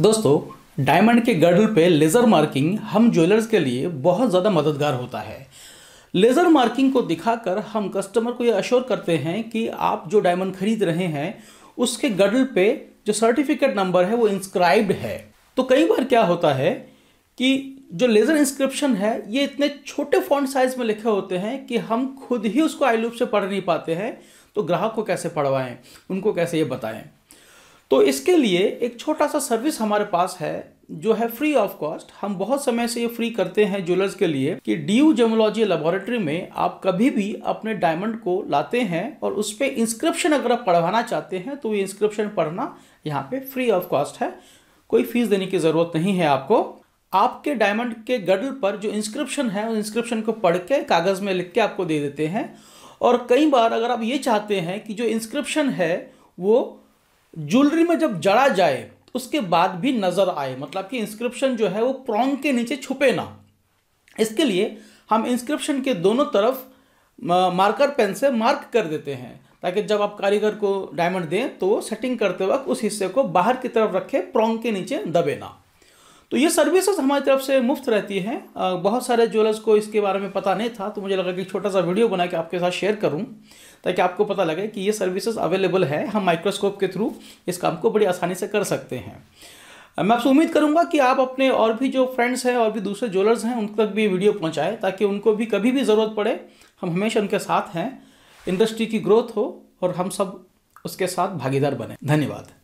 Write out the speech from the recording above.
दोस्तों डायमंड के गर्डल पे लेज़र मार्किंग हम ज्वेलर्स के लिए बहुत ज़्यादा मददगार होता है लेज़र मार्किंग को दिखाकर हम कस्टमर को ये अश्योर करते हैं कि आप जो डायमंड खरीद रहे हैं उसके गर्डल पे जो सर्टिफिकेट नंबर है वो इंस्क्राइब्ड है तो कई बार क्या होता है कि जो लेज़र इंस्क्रिप्शन है ये इतने छोटे फॉन्ट साइज़ में लिखे होते हैं कि हम खुद ही उसको आई लूप से पढ़ नहीं पाते हैं तो ग्राहक को कैसे पढ़वाएं उनको कैसे ये बताएं तो इसके लिए एक छोटा सा सर्विस हमारे पास है जो है फ्री ऑफ कॉस्ट हम बहुत समय से ये फ्री करते हैं ज्वेलर्स के लिए कि डीयू जेमोलॉजी लेबोरेटरी में आप कभी भी अपने डायमंड को लाते हैं और उस पर इंस्क्रिप्शन अगर आप पढ़वाना चाहते हैं तो ये इंस्क्रिप्शन पढ़ना यहाँ पे फ्री ऑफ कॉस्ट है कोई फीस देने की ज़रूरत नहीं है आपको आपके डायमंड के गडल पर जो इंस्क्रिप्शन है उस इंस्क्रिप्शन को पढ़ के कागज़ में लिख के आपको दे देते हैं और कई बार अगर आप ये चाहते हैं कि जो इंस्क्रिप्शन है वो ज्वेलरी में जब जड़ा जाए उसके बाद भी नज़र आए मतलब कि इंस्क्रिप्शन जो है वो प्रोंग के नीचे छुपे ना इसके लिए हम इंस्क्रिप्शन के दोनों तरफ मार्कर पेन से मार्क कर देते हैं ताकि जब आप कारीगर को डायमंड दें तो सेटिंग करते वक्त उस हिस्से को बाहर की तरफ रखें प्रोंग के नीचे दबे ना तो ये सर्विसेज हमारी तरफ से मुफ्त रहती हैं बहुत सारे ज्वेलर्स को इसके बारे में पता नहीं था तो मुझे लगा कि छोटा सा वीडियो बना के आपके साथ शेयर करूं ताकि आपको पता लगे कि ये सर्विसेज अवेलेबल है हम माइक्रोस्कोप के थ्रू इस काम को बड़ी आसानी से कर सकते हैं मैं आपसे उम्मीद करूंगा कि आप अपने और भी जो फ्रेंड्स हैं और भी दूसरे ज्वेलर्स हैं उन तक भी वीडियो पहुंचाएं ताकि उनको भी कभी भी ज़रूरत पड़े हम हमेशा उनके साथ हैं इंडस्ट्री की ग्रोथ हो और हम सब उसके साथ भागीदार बने धन्यवाद